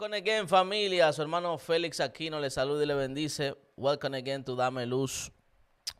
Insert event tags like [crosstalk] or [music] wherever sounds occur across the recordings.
Welcome again, familia. Su hermano Félix Aquino le saluda y le bendice. Welcome again to Dame Luz.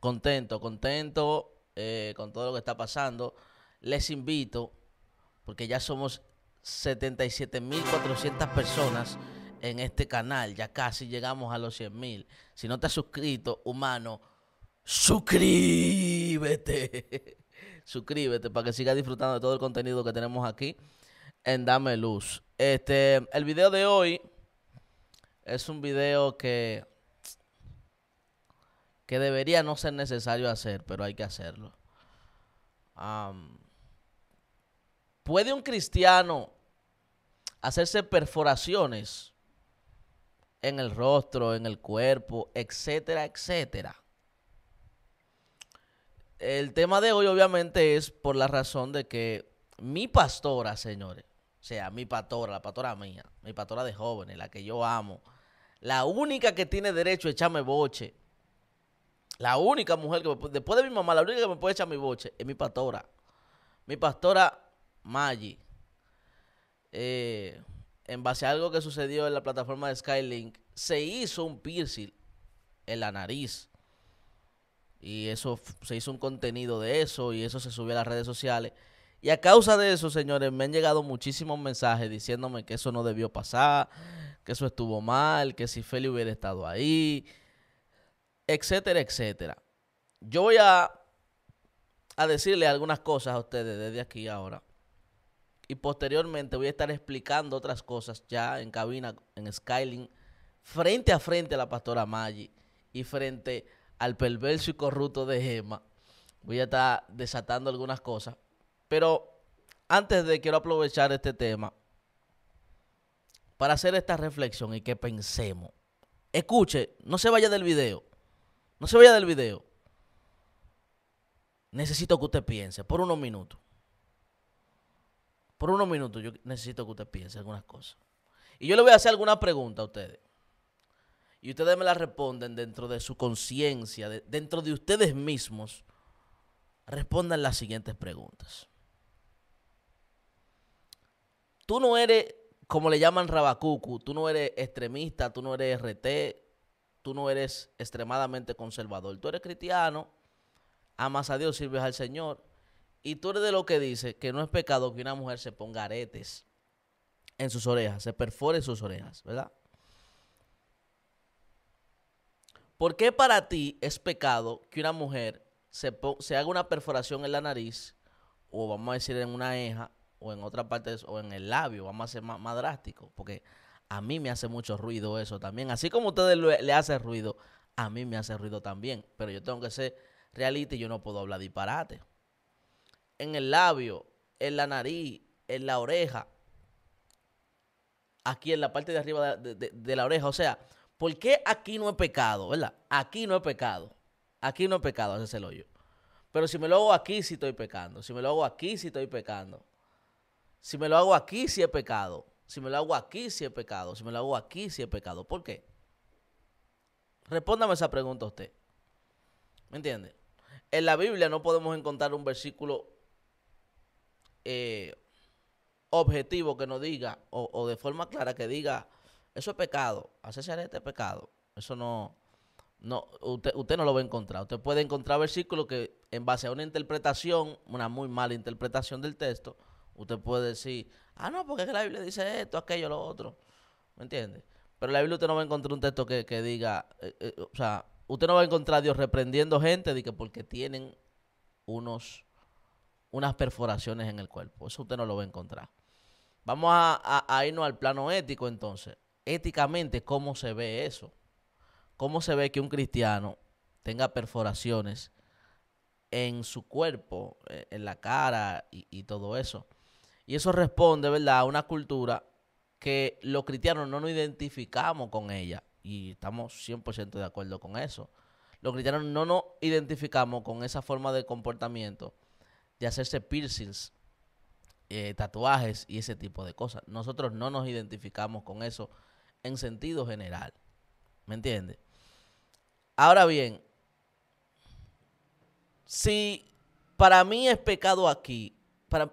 Contento, contento eh, con todo lo que está pasando. Les invito, porque ya somos 77.400 personas en este canal. Ya casi llegamos a los 100.000. Si no te has suscrito, humano, suscríbete. [laughs] suscríbete para que sigas disfrutando de todo el contenido que tenemos aquí en Dame Luz. Este, el video de hoy es un video que, que debería no ser necesario hacer, pero hay que hacerlo. ¿Puede un cristiano hacerse perforaciones en el rostro, en el cuerpo, etcétera, etcétera? El tema de hoy obviamente es por la razón de que mi pastora, señores, o sea, mi pastora, la pastora mía, mi pastora de jóvenes, la que yo amo, la única que tiene derecho a echarme boche, la única mujer que después de mi mamá, la única que me puede echar mi boche es mi pastora. Mi pastora Maggi. Eh, en base a algo que sucedió en la plataforma de Skylink, se hizo un piercing en la nariz. Y eso se hizo un contenido de eso y eso se subió a las redes sociales. Y a causa de eso, señores, me han llegado muchísimos mensajes diciéndome que eso no debió pasar, que eso estuvo mal, que si Feli hubiera estado ahí, etcétera, etcétera. Yo voy a, decirle algunas cosas a ustedes desde aquí ahora. Y posteriormente voy a estar explicando otras cosas ya en cabina, en Skyline, frente a frente a la pastora Maggi y frente al perverso y corrupto de Gema. Voy a estar desatando algunas cosas. Pero antes de quiero aprovechar este tema para hacer esta reflexión y que pensemos. Escuche, no se vaya del video. No se vaya del video. Necesito que usted piense por unos minutos. Por unos minutos yo necesito que usted piense algunas cosas. Y yo le voy a hacer alguna pregunta a ustedes. Y ustedes me la responden dentro de su conciencia, dentro de ustedes mismos. Respondan las siguientes preguntas tú no eres, como le llaman rabacucu, tú no eres extremista, tú no eres RT, tú no eres extremadamente conservador. Tú eres cristiano, amas a Dios, sirves al Señor. Y tú eres de lo que dice que no es pecado que una mujer se ponga aretes en sus orejas, se perfore sus orejas, ¿verdad? ¿Por qué para ti es pecado que una mujer se, se haga una perforación en la nariz, o vamos a decir en una eja, o en otra parte o en el labio, vamos a ser más, más drástico, porque a mí me hace mucho ruido eso también. Así como a ustedes le, hace ruido, a mí me hace ruido también, pero yo tengo que ser realista y yo no puedo hablar disparate. En el labio, en la nariz, en la oreja, aquí en la parte de arriba de, la oreja. O sea, ¿por qué aquí no es pecado, verdad? Aquí no es pecado. Aquí no es pecado es el hoyo. Pero si me lo hago aquí, sí estoy pecando. Si me lo hago aquí, sí estoy pecando. Si me lo hago aquí, sí es pecado. Si me lo hago aquí, sí es pecado. Si me lo hago aquí, sí es pecado. ¿Por qué? Respóndame esa pregunta a usted. ¿Me entiende? En la Biblia no podemos encontrar un versículo eh, objetivo que nos diga, o, de forma clara que diga, eso es pecado, hacerse este pecado. Eso no, no usted, usted no lo va a encontrar. Usted puede encontrar versículos que en base a una interpretación, una muy mala interpretación del texto, Usted puede decir, ah, no, porque es que la Biblia dice esto, aquello, lo otro. ¿Me entiende? Pero la Biblia usted no va a encontrar un texto que, diga, eh, eh, o sea, usted no va a encontrar a Dios reprendiendo gente de que porque tienen unos, unas perforaciones en el cuerpo. Eso usted no lo va a encontrar. Vamos a, irnos al plano ético entonces. Éticamente, ¿cómo se ve eso? ¿Cómo se ve que un cristiano tenga perforaciones en su cuerpo, eh, en la cara y todo eso? Y eso responde, ¿verdad?, a una cultura que los cristianos no nos identificamos con ella. Y estamos 100% de acuerdo con eso. Los cristianos no nos identificamos con esa forma de comportamiento de hacerse piercings, eh, tatuajes y ese tipo de cosas. Nosotros no nos identificamos con eso en sentido general. ¿Me entiendes? Ahora bien, si para mí es pecado aquí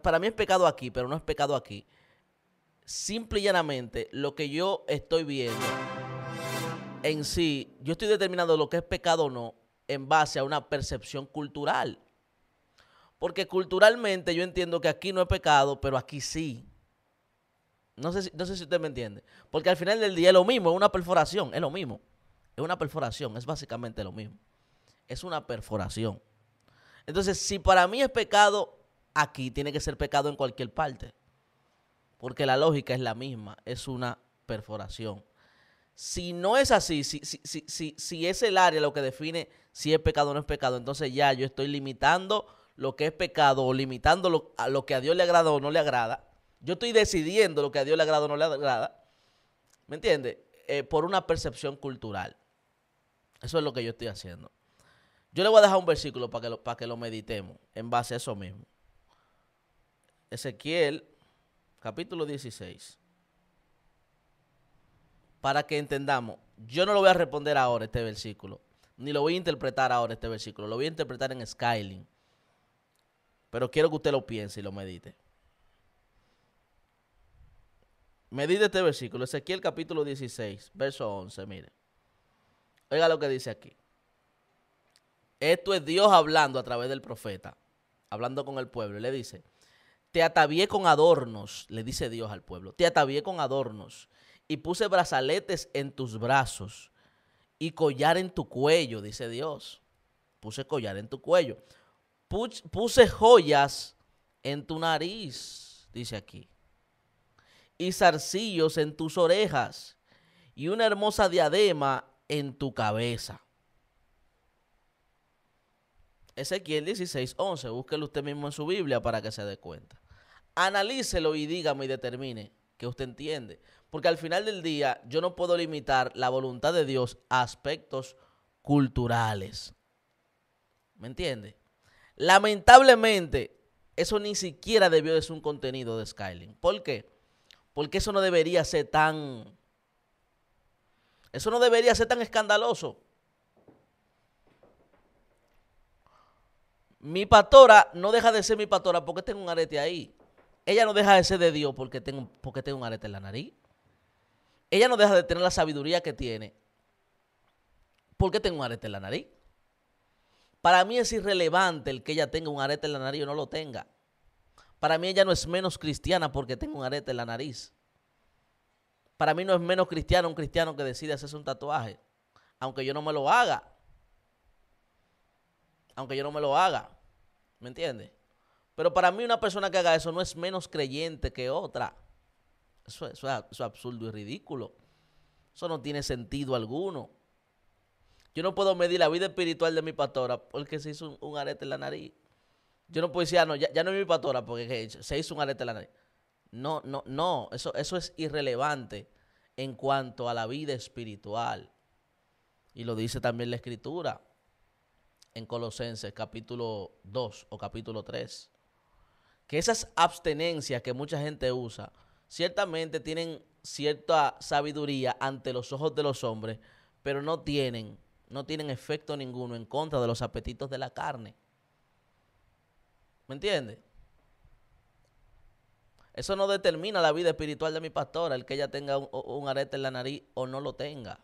para, mí es pecado aquí, pero no es pecado aquí. Simple y llanamente, lo que yo estoy viendo en sí, yo estoy determinando lo que es pecado o no en base a una percepción cultural. Porque culturalmente yo entiendo que aquí no es pecado, pero aquí sí. No sé, no sé si usted me entiende. Porque al final del día es lo mismo, es una perforación, es lo mismo. Es una perforación, es básicamente lo mismo. Es una perforación. Entonces, si para mí es pecado aquí tiene que ser pecado en cualquier parte. Porque la lógica es la misma, es una perforación. Si no es así, si, es el área lo que define si es pecado o no es pecado, entonces ya yo estoy limitando lo que es pecado o limitando lo, a lo que a Dios le agrada o no le agrada. Yo estoy decidiendo lo que a Dios le agrada o no le agrada. ¿Me entiendes? Eh, por una percepción cultural. Eso es lo que yo estoy haciendo. Yo le voy a dejar un versículo para que para que lo meditemos en base a eso mismo. Ezequiel, capítulo 16. Para que entendamos, yo no lo voy a responder ahora este versículo, ni lo voy a interpretar ahora este versículo, lo voy a interpretar en Skyling. Pero quiero que usted lo piense y lo medite. Medite este versículo, Ezequiel capítulo 16, verso 11, mire. Oiga lo que dice aquí. Esto es Dios hablando a través del profeta, hablando con el pueblo, y le dice, te atavié con adornos, le dice Dios al pueblo, te atavié con adornos y puse brazaletes en tus brazos y collar en tu cuello, dice Dios. Puse collar en tu cuello. Puse joyas en tu nariz, dice aquí. Y zarcillos en tus orejas y una hermosa diadema en tu cabeza. Ezequiel 16, 11. Búsquelo usted mismo en su Biblia para que se dé cuenta. Analícelo y dígame y determine que usted entiende. Porque al final del día yo no puedo limitar la voluntad de Dios a aspectos culturales. ¿Me entiende? Lamentablemente, eso ni siquiera debió de ser un contenido de Skyline. ¿Por qué? Porque eso no debería ser tan... Eso no debería ser tan escandaloso. Mi pastora no deja de ser mi pastora porque tengo un arete ahí. Ella no deja de ser de Dios porque tengo, porque tengo un arete en la nariz. Ella no deja de tener la sabiduría que tiene porque tengo un arete en la nariz. Para mí es irrelevante el que ella tenga un arete en la nariz o no lo tenga. Para mí ella no es menos cristiana porque tengo un arete en la nariz. Para mí no es menos cristiano un cristiano que decide hacerse un tatuaje, aunque yo no me lo haga aunque yo no me lo haga. ¿Me entiendes? Pero para mí una persona que haga eso no es menos creyente que otra. Eso, es absurdo y ridículo. Eso no tiene sentido alguno. Yo no puedo medir la vida espiritual de mi pastora porque se hizo un, arete en la nariz. Yo no puedo decir, ah, no, ya, no es mi pastora porque se hizo un arete en la nariz. No, no, no. Eso, eso es irrelevante en cuanto a la vida espiritual. Y lo dice también la escritura en Colosenses capítulo 2 o capítulo 3, que esas abstenencias que mucha gente usa, ciertamente tienen cierta sabiduría ante los ojos de los hombres, pero no tienen, no tienen efecto ninguno en contra de los apetitos de la carne. ¿Me entiende? Eso no determina la vida espiritual de mi pastora, el que ella tenga un, arete en la nariz o no lo tenga.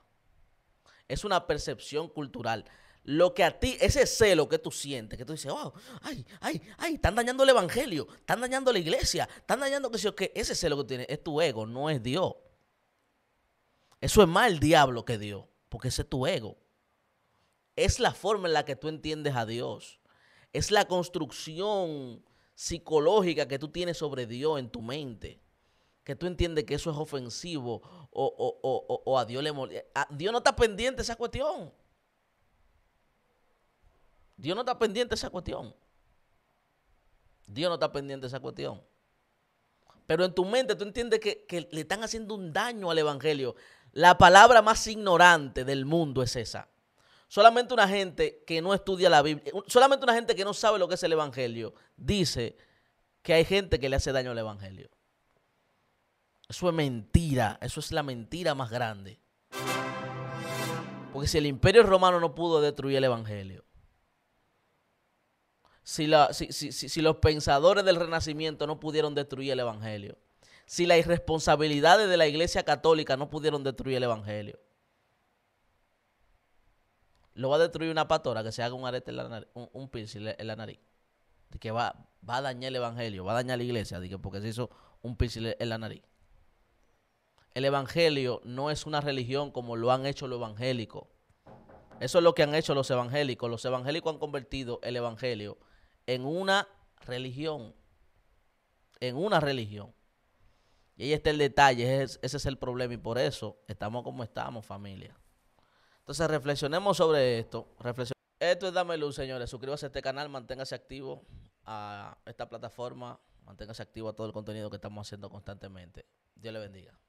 Es una percepción cultural lo que a ti, ese celo que tú sientes, que tú dices, wow, oh, ay, ay, ay, están dañando el evangelio, están dañando la iglesia, están dañando que que ese celo que tienes es tu ego, no es Dios. Eso es más el diablo que Dios, porque ese es tu ego. Es la forma en la que tú entiendes a Dios. Es la construcción psicológica que tú tienes sobre Dios en tu mente. Que tú entiendes que eso es ofensivo o, o, o a Dios le molesta. Dios no está pendiente de esa cuestión. Dios no está pendiente de esa cuestión. Dios no está pendiente de esa cuestión. Pero en tu mente tú entiendes que, le están haciendo un daño al Evangelio. La palabra más ignorante del mundo es esa. Solamente una gente que no estudia la Biblia, solamente una gente que no sabe lo que es el Evangelio, dice que hay gente que le hace daño al Evangelio. Eso es mentira, eso es la mentira más grande. Porque si el imperio romano no pudo destruir el Evangelio, si, los pensadores del Renacimiento no pudieron destruir el Evangelio, si las irresponsabilidades de la Iglesia Católica no pudieron destruir el Evangelio. Lo va a destruir una patora que se haga un arete en la nariz, un, pincel en la nariz. que va, va a dañar el Evangelio, va a dañar la iglesia, porque se hizo un pincel en la nariz. El Evangelio no es una religión como lo han hecho los evangélicos. Eso es lo que han hecho los evangélicos. Los evangélicos han convertido el Evangelio en una religión. En una religión. Y ahí está el detalle, ese es el problema y por eso estamos como estamos, familia. Entonces reflexionemos sobre esto. Esto es Dame Luz, señores. Suscríbase a este canal, manténgase activo a esta plataforma, manténgase activo a todo el contenido que estamos haciendo constantemente. Dios le bendiga.